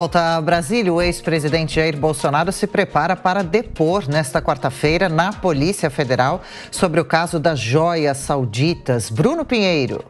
Volta a Brasília, o ex-presidente Jair Bolsonaro se prepara para depor nesta quarta-feira na Polícia Federal sobre o caso das joias sauditas. Bruno Pinheiro.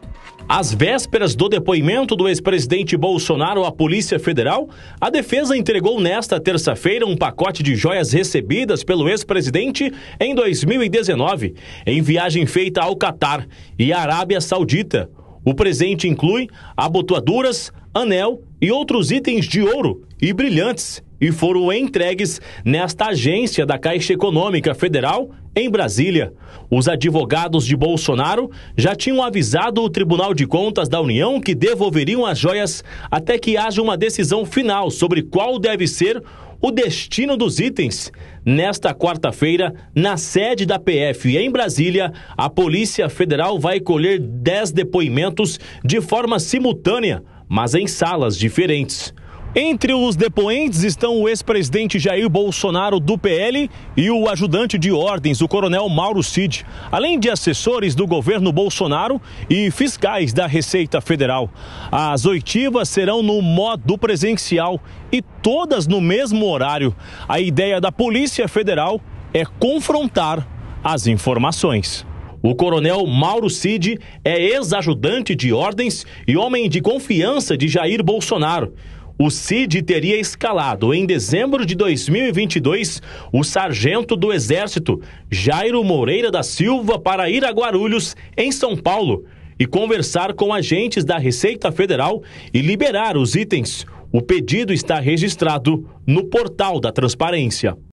Às vésperas do depoimento do ex-presidente Bolsonaro à Polícia Federal, a defesa entregou nesta terça-feira um pacote de joias recebidas pelo ex-presidente em 2019, em viagem feita ao Catar e à Arábia Saudita. O presente inclui abotoaduras, anel e outros itens de ouro e brilhantes e foram entregues nesta agência da Caixa Econômica Federal em Brasília, os advogados de Bolsonaro já tinham avisado o Tribunal de Contas da União que devolveriam as joias até que haja uma decisão final sobre qual deve ser o destino dos itens. Nesta quarta-feira, na sede da PF em Brasília, a Polícia Federal vai colher 10 depoimentos de forma simultânea, mas em salas diferentes. Entre os depoentes estão o ex-presidente Jair Bolsonaro do PL e o ajudante de ordens, o coronel Mauro Cid, além de assessores do governo Bolsonaro e fiscais da Receita Federal. As oitivas serão no modo presencial e todas no mesmo horário. A ideia da Polícia Federal é confrontar as informações. O coronel Mauro Cid é ex-ajudante de ordens e homem de confiança de Jair Bolsonaro o CID teria escalado em dezembro de 2022 o sargento do Exército Jairo Moreira da Silva para ir a Guarulhos, em São Paulo, e conversar com agentes da Receita Federal e liberar os itens. O pedido está registrado no portal da Transparência.